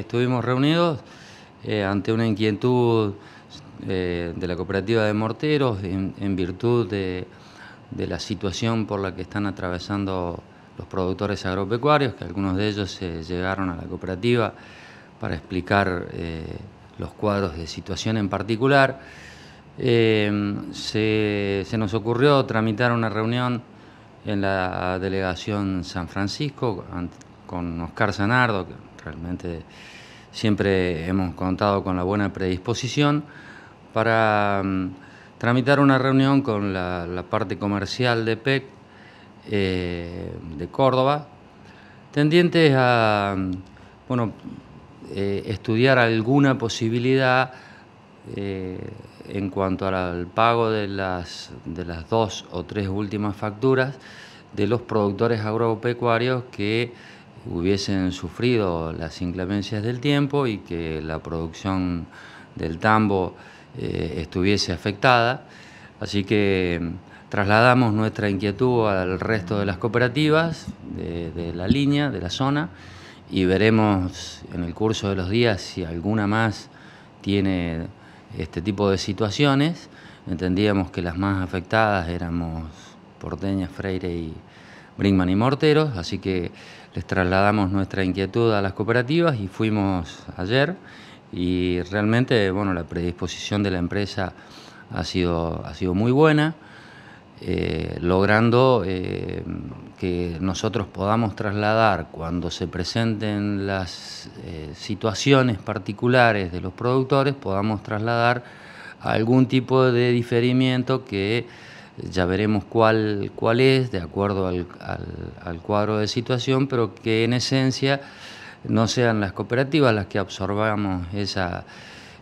Estuvimos reunidos eh, ante una inquietud eh, de la cooperativa de morteros en, virtud de, la situación por la que están atravesando los productores agropecuarios, que algunos de ellos llegaron a la cooperativa para explicar eh, los cuadros de situación en particular. Se, nos ocurrió tramitar una reunión en la delegación San Francisco con Oscar Sanardo, Realmente siempre hemos contado con la buena predisposición para mm, tramitar una reunión con la, parte comercial de PEC eh, de Córdoba, tendientes a mm, bueno, eh, estudiar alguna posibilidad eh, en cuanto al pago de las, de las dos o tres últimas facturas de los productores agropecuarios que hubiesen sufrido las inclemencias del tiempo y que la producción del tambo eh, estuviese afectada. Así que mm, trasladamos nuestra inquietud al resto de las cooperativas de, de, la línea, de la zona, y veremos en el curso de los días si alguna más tiene este tipo de situaciones. Entendíamos que las más afectadas éramos Porteña, Freire y, Brinkman y Morteros, así que les trasladamos nuestra inquietud a las cooperativas y fuimos ayer y realmente bueno, la predisposición de la empresa ha sido, ha sido muy buena, eh, logrando eh, que nosotros podamos trasladar cuando se presenten las eh, situaciones particulares de los productores, podamos trasladar algún tipo de diferimiento que ya veremos cuál, cuál es, de acuerdo al, al, cuadro de situación, pero que en esencia no sean las cooperativas las que absorbamos esa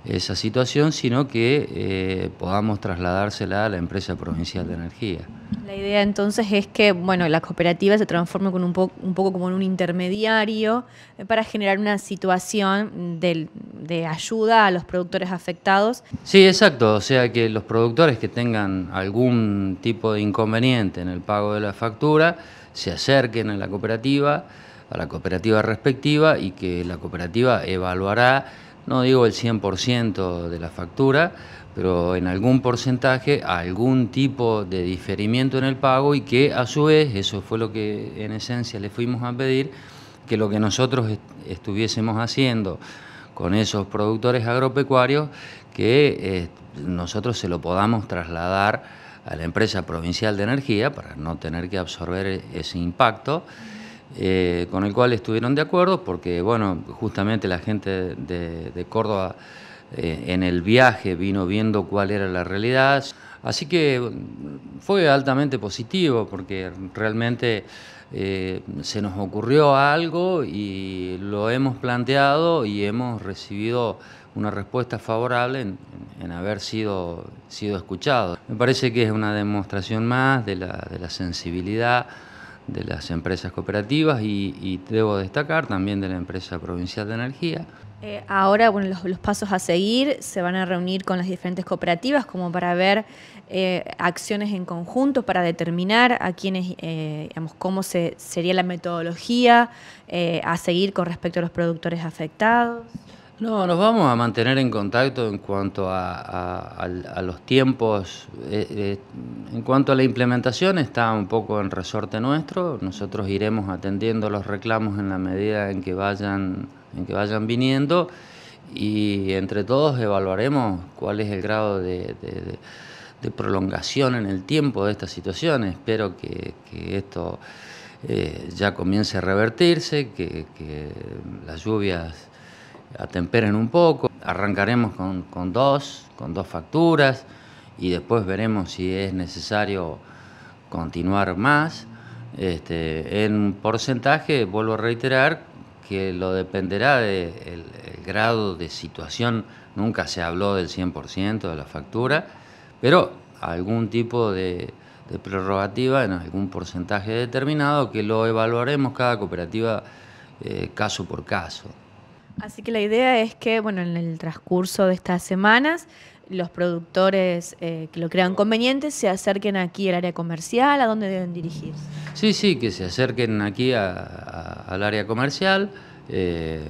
esa situación, sino que eh, podamos trasladársela a la empresa provincial de energía. La idea entonces es que bueno, la cooperativa se transforme con un, poco como en un intermediario eh, para generar una situación de, de, ayuda a los productores afectados. Sí, exacto, o sea que los productores que tengan algún tipo de inconveniente en el pago de la factura se acerquen a la cooperativa, a la cooperativa respectiva y que la cooperativa evaluará no digo el 100% de la factura, pero en algún porcentaje algún tipo de diferimiento en el pago y que a su vez, eso fue lo que en esencia le fuimos a pedir, que lo que nosotros estuviésemos haciendo con esos productores agropecuarios, que eh, nosotros se lo podamos trasladar a la empresa provincial de energía para no tener que absorber e-, ese impacto eh, con el cual estuvieron de acuerdo porque, bueno, justamente la gente de, Córdoba eh, en el viaje vino viendo cuál era la realidad. Así que mm, fue altamente positivo porque realmente eh, se nos ocurrió algo y lo hemos planteado y hemos recibido una respuesta favorable en, haber sido, sido escuchado. Me parece que es una demostración más de la, de la sensibilidad de las empresas cooperativas y, debo destacar también de la empresa provincial de energía. Eh, ahora, bueno, los, pasos a seguir, se van a reunir con las diferentes cooperativas como para ver eh, acciones en conjunto, para determinar a quienes, eh, digamos, cómo sería la metodología a seguir con respecto a los productores afectados. No, nos vamos a mantener en contacto en cuanto a, los tiempos. Eh, eh, en cuanto a la implementación, está un poco en resorte nuestro. Nosotros iremos atendiendo los reclamos en la medida en que vayan, en que vayan viniendo y entre todos evaluaremos cuál es el grado de, prolongación en el tiempo de esta situación. Espero que, esto eh, ya comience a revertirse, que las lluvias atemperen un poco. Arrancaremos con, dos, con dos facturas y después veremos si es necesario continuar más. Este, en porcentaje, vuelvo a reiterar, que lo dependerá del grado de situación. Nunca se habló del 100% de la factura, pero algún tipo de, prerrogativa en algún porcentaje determinado que lo evaluaremos cada cooperativa eh, caso por caso. Así que la idea es que, bueno, en el transcurso de estas semanas, los productores eh, que lo crean conveniente se acerquen aquí al área comercial, a dónde deben dirigirse. Sí, sí, que se acerquen aquí al área comercial, eh,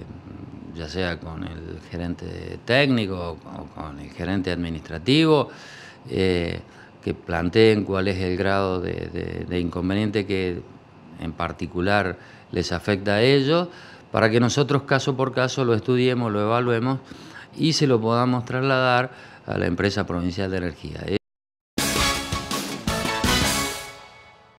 ya sea con el gerente técnico o con el gerente administrativo, eh, que planteen cuál es el grado de inconveniente que en particular les afecta a ellos para que nosotros caso por caso lo estudiemos, lo evaluemos y se lo podamos trasladar a la empresa provincial de energía.